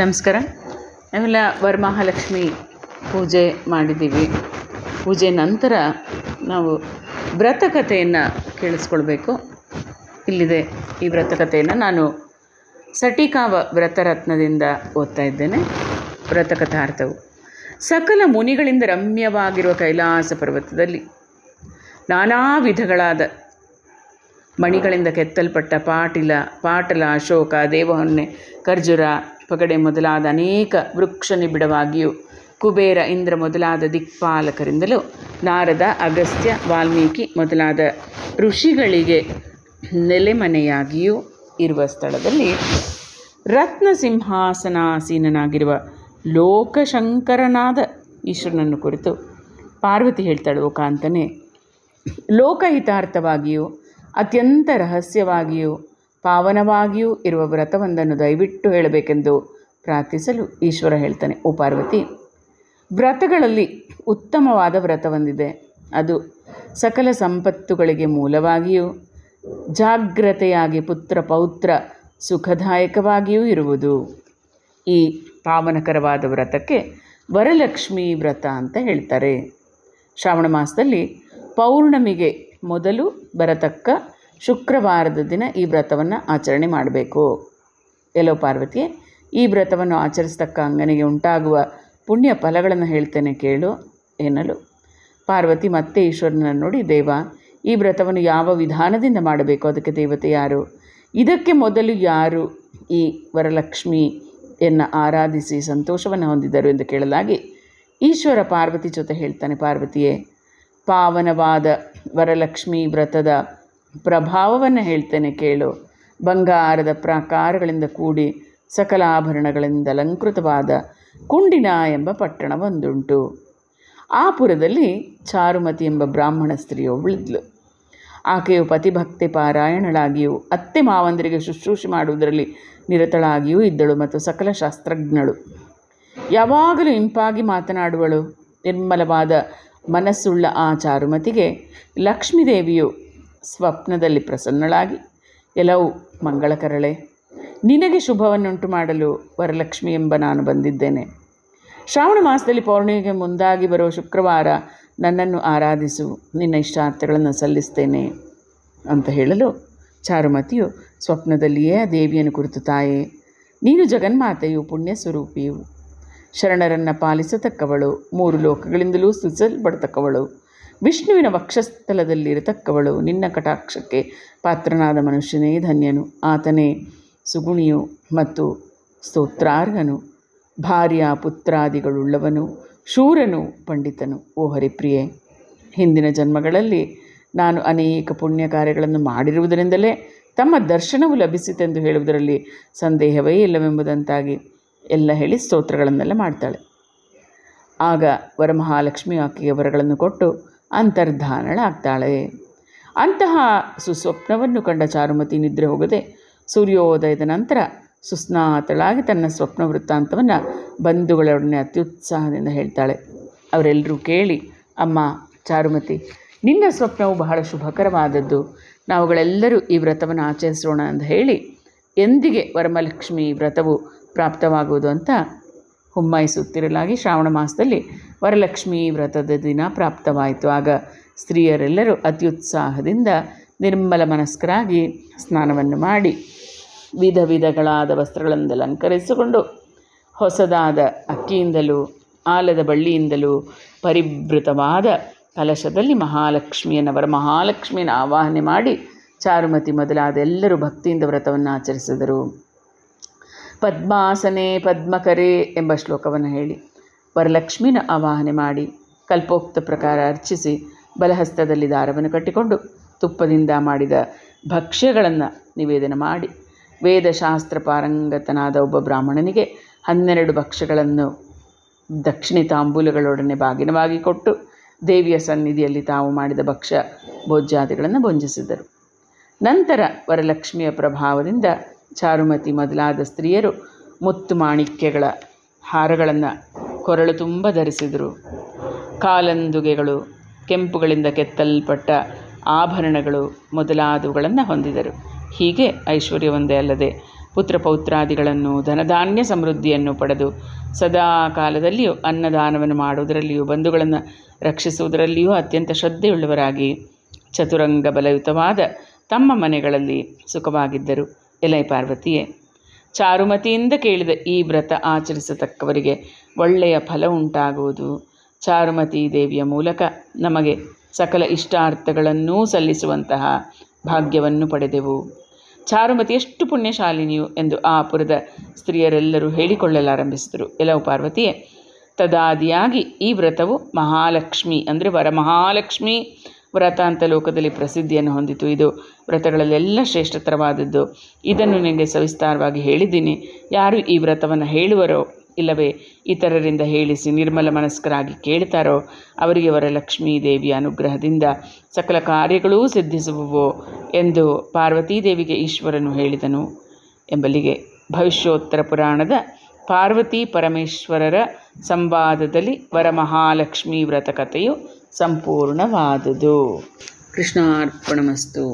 ನಮಸ್ಕಾರ ನಾವೆಲ್ಲ ವರಮಹಾಲಕ್ಷ್ಮಿ ಪೂಜೆ ಮಾಡಿದ್ದೀವಿ ಪೂಜೆ ನಂತರ ನಾವು ವ್ರತಕಥೆಯನ್ನು ಕೇಳಿಸ್ಕೊಳ್ಬೇಕು ಇಲ್ಲಿದೆ ಈ ವ್ರತಕಥೆಯನ್ನು ನಾನು ಸಟಿಕಾವ ವ್ರತರತ್ನದಿಂದ ಓದ್ತಾ ಇದ್ದೇನೆ ವ್ರತಕಥಾರ್ಥವು ಸಕಲ ಮುನಿಗಳಿಂದ ರಮ್ಯವಾಗಿರುವ ಕೈಲಾಸ ಪರ್ವತದಲ್ಲಿ ನಾನಾ ವಿಧಗಳಾದ ಮಣಿಗಳಿಂದ ಕೆತ್ತಲ್ಪಟ್ಟ ಪಾಟಿಲ ಪಾಟಲ ಅಶೋಕ ದೇವಹೊನ್ನೆ ಖರ್ಜುರ ಪಗಡೆ ಮೊದಲಾದ ಅನೇಕ ವೃಕ್ಷ ನಿಬಿಡವಾಗಿಯೂ ಕುಬೇರ ಇಂದ್ರ ಮೊದಲಾದ ದಿಕ್ಪಾಲಕರಿಂದಲೂ ನಾರದ ಅಗಸ್ತ್ಯ ವಾಲ್ಮೀಕಿ ಮೊದಲಾದ ಋಷಿಗಳಿಗೆ ನೆಲೆಮನೆಯಾಗಿಯೂ ಇರುವ ಸ್ಥಳದಲ್ಲಿ ರತ್ನ ಸಿಂಹಾಸನಾಸೀನಾಗಿರುವ ಲೋಕಶಂಕರನಾದ ಈಶ್ವರನನ್ನು ಕುರಿತು ಪಾರ್ವತಿ ಹೇಳ್ತಾಳೆ ಓಕಾಂತನೇ ಲೋಕಹಿತಾರ್ಥವಾಗಿಯೂ ಅತ್ಯಂತ ರಹಸ್ಯವಾಗಿಯೂ ಪಾವನವಾಗಿಯೂ ಇರುವ ವ್ರತವೊಂದನ್ನು ದಯವಿಟ್ಟು ಹೇಳಬೇಕೆಂದು ಪ್ರಾರ್ಥಿಸಲು ಈಶ್ವರ ಹೇಳ್ತಾನೆ ಓ ಪಾರ್ವತಿ ವ್ರತಗಳಲ್ಲಿ ಉತ್ತಮವಾದ ವ್ರತವೊಂದಿದೆ ಅದು ಸಕಲ ಸಂಪತ್ತುಗಳಿಗೆ ಮೂಲವಾಗಿಯೂ ಜಾಗ್ರತೆಯಾಗಿ ಪುತ್ರ ಪೌತ್ರ ಸುಖದಾಯಕವಾಗಿಯೂ ಇರುವುದು ಈ ಪಾವನಕರವಾದ ವ್ರತಕ್ಕೆ ವರಲಕ್ಷ್ಮಿ ವ್ರತ ಅಂತ ಹೇಳ್ತಾರೆ ಶ್ರಾವಣ ಮಾಸದಲ್ಲಿ ಪೌರ್ಣಮಿಗೆ ಮೊದಲು ಬರತಕ್ಕ ಶುಕ್ರವಾರದ ದಿನ ಈ ವ್ರತವನ್ನು ಆಚರಣೆ ಮಾಡಬೇಕು ಎಲ್ಲೋ ಪಾರ್ವತಿ ಈ ವ್ರತವನ್ನು ಆಚರಿಸ್ತಕ್ಕ ಅಂಗನಿಗೆ ಉಂಟಾಗುವ ಪುಣ್ಯ ಫಲಗಳನ್ನು ಹೇಳ್ತೇನೆ ಕೇಳು ಎನ್ನಲು ಪಾರ್ವತಿ ಮತ್ತೆ ಈಶ್ವರನನ್ನು ನೋಡಿ ದೇವ ಈ ವ್ರತವನ್ನು ಯಾವ ವಿಧಾನದಿಂದ ಮಾಡಬೇಕು ಅದಕ್ಕೆ ದೇವತೆ ಯಾರು ಇದಕ್ಕೆ ಮೊದಲು ಯಾರು ಈ ವರಲಕ್ಷ್ಮಿಯನ್ನು ಆರಾಧಿಸಿ ಸಂತೋಷವನ್ನು ಹೊಂದಿದರು ಎಂದು ಕೇಳಲಾಗಿ ಈಶ್ವರ ಪಾರ್ವತಿ ಜೊತೆ ಹೇಳ್ತಾನೆ ಪಾರ್ವತಿಯೇ ಪಾವನವಾದ ವರಲಕ್ಷ್ಮಿ ವ್ರತದ ಪ್ರಭಾವವನ್ನು ಹೇಳ್ತೇನೆ ಕೇಳು ಬಂಗಾರದ ಪ್ರಾಕಾರಗಳಿಂದ ಕೂಡಿ ಸಕಲ ಆಭರಣಗಳಿಂದ ಅಲಂಕೃತವಾದ ಕುಂಡಿನ ಎಂಬ ಒಂದುಂಟು ಆ ಪುರದಲ್ಲಿ ಚಾರುಮತಿ ಎಂಬ ಬ್ರಾಹ್ಮಣ ಸ್ತ್ರೀಯೊಬ್ಬಳಿದ್ಲು ಆಕೆಯು ಪತಿಭಕ್ತಿ ಪಾರಾಯಣಳಾಗಿಯೂ ಅತ್ತೆ ಮಾವಂದರಿಗೆ ಶುಶ್ರೂಷೆ ಮಾಡುವುದರಲ್ಲಿ ನಿರತಳಾಗಿಯೂ ಇದ್ದಳು ಮತ್ತು ಸಕಲ ಶಾಸ್ತ್ರಜ್ಞಳು ಯಾವಾಗಲೂ ಇಂಪಾಗಿ ಮಾತನಾಡುವಳು ನಿರ್ಮಲವಾದ ಮನಸ್ಸುಳ್ಳ ಆ ಚಾರುಮತಿಗೆ ಲಕ್ಷ್ಮೀದೇವಿಯು ಸ್ವಪ್ನದಲ್ಲಿ ಪ್ರಸನ್ನಳಾಗಿ ಎಲ್ಲವೂ ಮಂಗಳಕರಳೆ ನಿನಗೆ ಶುಭವನ್ನುಂಟು ಮಾಡಲು ವರಲಕ್ಷ್ಮಿ ಎಂಬ ನಾನು ಬಂದಿದ್ದೇನೆ ಶ್ರಾವಣ ಮಾಸದಲ್ಲಿ ಪೌರ್ಣಿಮೆಗೆ ಮುಂದಾಗಿ ಬರುವ ಶುಕ್ರವಾರ ನನ್ನನ್ನು ಆರಾಧಿಸು ನಿನ್ನ ಇಷ್ಟಾರ್ಥಗಳನ್ನು ಸಲ್ಲಿಸ್ತೇನೆ ಅಂತ ಹೇಳಲು ಚಾರುಮತಿಯು ಸ್ವಪ್ನದಲ್ಲಿಯೇ ಆ ದೇವಿಯನ್ನು ಕುರಿತು ತಾಯೇ ನೀನು ಜಗನ್ಮಾತೆಯು ಪುಣ್ಯ ಸ್ವರೂಪಿಯು ಶರಣರನ್ನು ಪಾಲಿಸತಕ್ಕವಳು ಮೂರು ಲೋಕಗಳಿಂದಲೂ ಸೃಜಿಸಲ್ಪಡ್ತಕ್ಕವಳು ವಿಷ್ಣುವಿನ ವಕ್ಷಸ್ಥಲದಲ್ಲಿರತಕ್ಕವಳು ನಿನ್ನ ಕಟಾಕ್ಷಕ್ಕೆ ಪಾತ್ರನಾದ ಮನುಷ್ಯನೇ ಧನ್ಯನು ಆತನೇ ಸುಗುಣಿಯು ಮತ್ತು ಸ್ತೋತ್ರಾರ್ಹನು ಭಾರ್ಯ ಪುತ್ರಾದಿಗಳುಳ್ಳವನು ಶೂರನು ಪಂಡಿತನು ಓ ಹರಿಪ್ರಿಯೆ ಹಿಂದಿನ ಜನ್ಮಗಳಲ್ಲಿ ನಾನು ಅನೇಕ ಪುಣ್ಯ ಕಾರ್ಯಗಳನ್ನು ಮಾಡಿರುವುದರಿಂದಲೇ ತಮ್ಮ ದರ್ಶನವು ಲಭಿಸಿತೆಂದು ಹೇಳುವುದರಲ್ಲಿ ಸಂದೇಹವೇ ಇಲ್ಲವೆಂಬುದಂತಾಗಿ ಎಲ್ಲ ಹೇಳಿ ಸ್ತೋತ್ರಗಳನ್ನೆಲ್ಲ ಮಾಡ್ತಾಳೆ ಆಗ ವರಮಹಾಲಕ್ಷ್ಮಿ ಆಕೆಯ ವರಗಳನ್ನು ಕೊಟ್ಟು ಅಂತರ್ಧಾನಳಾಗ್ತಾಳೆ ಅಂತಹ ಸುಸ್ವಪ್ನವನ್ನು ಕಂಡ ಚಾರುಮತಿ ನಿದ್ರೆ ಹೋಗದೆ ಸೂರ್ಯೋದಯದ ನಂತರ ಸುಸ್ನಾತಳಾಗಿ ತನ್ನ ಸ್ವಪ್ನ ವೃತ್ತಾಂತವನ್ನು ಬಂಧುಗಳೊಡನೆ ಅತ್ಯುತ್ಸಾಹದಿಂದ ಹೇಳ್ತಾಳೆ ಅವರೆಲ್ಲರೂ ಕೇಳಿ ಅಮ್ಮ ಚಾರುಮತಿ ನಿನ್ನ ಸ್ವಪ್ನವು ಬಹಳ ಶುಭಕರವಾದದ್ದು ನಾವುಗಳೆಲ್ಲರೂ ಈ ವ್ರತವನ್ನು ಆಚರಿಸೋಣ ಅಂತ ಹೇಳಿ ಎಂದಿಗೆ ವರಮಲಕ್ಷ್ಮಿ ವ್ರತವು ಪ್ರಾಪ್ತವಾಗುವುದು ಅಂತ ಹುಮ್ಮೈಸುತ್ತಿರಲಾಗಿ ಶ್ರಾವಣ ಮಾಸದಲ್ಲಿ ವರಲಕ್ಷ್ಮಿ ವ್ರತದ ದಿನ ಪ್ರಾಪ್ತವಾಯಿತು ಆಗ ಸ್ತ್ರೀಯರೆಲ್ಲರೂ ಅತ್ಯುತ್ಸಾಹದಿಂದ ನಿರ್ಮಲ ಮನಸ್ಕರಾಗಿ ಸ್ನಾನವನ್ನು ಮಾಡಿ ವಿಧ ವಿಧಗಳಾದ ವಸ್ತ್ರಗಳಿಂದ ಅಲಂಕರಿಸಿಕೊಂಡು ಹೊಸದಾದ ಅಕ್ಕಿಯಿಂದಲೂ ಆಲದ ಬಳ್ಳಿಯಿಂದಲೂ ಪರಿಭೃತವಾದ ಕಲಶದಲ್ಲಿ ಮಹಾಲಕ್ಷ್ಮಿಯನ್ನು ಮಹಾಲಕ್ಷ್ಮಿಯನ್ನು ಆವಾಹನೆ ಮಾಡಿ ಚಾರುಮತಿ ಮೊದಲಾದ ಎಲ್ಲರೂ ಭಕ್ತಿಯಿಂದ ವ್ರತವನ್ನು ಆಚರಿಸಿದರು ಪದ್ಮಾಸನೆ ಪದ್ಮಕರೆ ಎಂಬ ಶ್ಲೋಕವನ್ನು ಹೇಳಿ ವರಲಕ್ಷ್ಮಿನ ಆವಾಹನೆ ಮಾಡಿ ಕಲ್ಪೋಕ್ತ ಪ್ರಕಾರ ಅರ್ಚಿಸಿ ಬಲಹಸ್ತದಲ್ಲಿ ದಾರವನ್ನು ಕಟ್ಟಿಕೊಂಡು ತುಪ್ಪದಿಂದ ಮಾಡಿದ ಭಕ್ಷ್ಯಗಳನ್ನು ನಿವೇದನ ಮಾಡಿ ವೇದಶಾಸ್ತ್ರ ಪಾರಂಗತನಾದ ಒಬ್ಬ ಬ್ರಾಹ್ಮಣನಿಗೆ ಹನ್ನೆರಡು ಭಕ್ಷ್ಯಗಳನ್ನು ದಕ್ಷಿಣ ತಾಂಬೂಲಗಳೊಡನೆ ಬಾಗಿನವಾಗಿ ಕೊಟ್ಟು ದೇವಿಯ ಸನ್ನಿಧಿಯಲ್ಲಿ ತಾವು ಮಾಡಿದ ಭಕ್ಷ್ಯ ಭೋಜ್ಯಾದಿಗಳನ್ನು ಭುಂಜಿಸಿದರು ನಂತರ ವರಲಕ್ಷ್ಮಿಯ ಪ್ರಭಾವದಿಂದ ಚಾರುಮತಿ ಮೊದಲಾದ ಸ್ತ್ರೀಯರು ಮುತ್ತು ಮಾಣಿಕ್ಯಗಳ ಹಾರಗಳನ್ನು ಕೊರಳು ತುಂಬ ಧರಿಸಿದರು ಕಾಲಂದುಗೆಗಳು ಕೆಂಪುಗಳಿಂದ ಕೆತ್ತಲ್ಪಟ್ಟ ಆಭರಣಗಳು ಮೊದಲಾದವುಗಳನ್ನು ಹೊಂದಿದರು ಹೀಗೆ ಒಂದೇ ಅಲ್ಲದೆ ಪುತ್ರ ಪೌತ್ರಾದಿಗಳನ್ನು ಧನಧಾನ್ಯ ಸಮೃದ್ಧಿಯನ್ನು ಪಡೆದು ಸದಾ ಕಾಲದಲ್ಲಿಯೂ ಅನ್ನದಾನವನ್ನು ಮಾಡುವುದರಲ್ಲಿಯೂ ಬಂಧುಗಳನ್ನು ರಕ್ಷಿಸುವುದರಲ್ಲಿಯೂ ಅತ್ಯಂತ ಶ್ರದ್ಧೆಯುಳ್ಳವರಾಗಿ ಚತುರಂಗ ಬಲಯುತವಾದ ತಮ್ಮ ಮನೆಗಳಲ್ಲಿ ಸುಖವಾಗಿದ್ದರು ಎಲೈ ಪಾರ್ವತಿಯೇ ಚಾರುಮತಿಯಿಂದ ಕೇಳಿದ ಈ ವ್ರತ ಆಚರಿಸತಕ್ಕವರಿಗೆ ಒಳ್ಳೆಯ ಫಲ ಉಂಟಾಗುವುದು ಚಾರುಮತಿ ದೇವಿಯ ಮೂಲಕ ನಮಗೆ ಸಕಲ ಇಷ್ಟಾರ್ಥಗಳನ್ನೂ ಸಲ್ಲಿಸುವಂತಹ ಭಾಗ್ಯವನ್ನು ಪಡೆದೆವು ಚಾರುಮತಿ ಎಷ್ಟು ಪುಣ್ಯಶಾಲಿನಿಯು ಎಂದು ಆ ಪುರದ ಸ್ತ್ರೀಯರೆಲ್ಲರೂ ಹೇಳಿಕೊಳ್ಳಲಾರಂಭಿಸಿದರು ಎಲವು ಪಾರ್ವತಿಯೇ ತದಾದಿಯಾಗಿ ಈ ವ್ರತವು ಮಹಾಲಕ್ಷ್ಮಿ ಅಂದರೆ ವರಮಹಾಲಕ್ಷ್ಮಿ ವ್ರತಾಂತ ಅಂತ ಲೋಕದಲ್ಲಿ ಪ್ರಸಿದ್ಧಿಯನ್ನು ಹೊಂದಿತು ಇದು ವ್ರತಗಳಲ್ಲೆಲ್ಲ ಶ್ರೇಷ್ಠತರವಾದದ್ದು ಇದನ್ನು ನಿಮಗೆ ಸವಿಸ್ತಾರವಾಗಿ ಹೇಳಿದ್ದೀನಿ ಯಾರು ಈ ವ್ರತವನ್ನು ಹೇಳುವರೋ ಇಲ್ಲವೇ ಇತರರಿಂದ ಹೇಳಿಸಿ ನಿರ್ಮಲ ಮನಸ್ಕರಾಗಿ ಕೇಳ್ತಾರೋ ಅವರಿಗೆ ವರ ಲಕ್ಷ್ಮೀ ದೇವಿಯ ಅನುಗ್ರಹದಿಂದ ಸಕಲ ಕಾರ್ಯಗಳೂ ಸಿದ್ಧಿಸುವವು ಎಂದು ಪಾರ್ವತೀದೇವಿಗೆ ಈಶ್ವರನು ಹೇಳಿದನು ಎಂಬಲ್ಲಿಗೆ ಭವಿಷ್ಯೋತ್ತರ ಪುರಾಣದ ಪಾರ್ವತಿ ಪರಮೇಶ್ವರರ ಸಂವಾದದಲ್ಲಿ ವರಮಹಾಲಕ್ಷ್ಮೀ ವ್ರತ ಕಥೆಯು ಸಂಪೂರ್ಣವಾದುದು ಕೃಷ್ಣಾರ್ಪಣಮಸ್ತು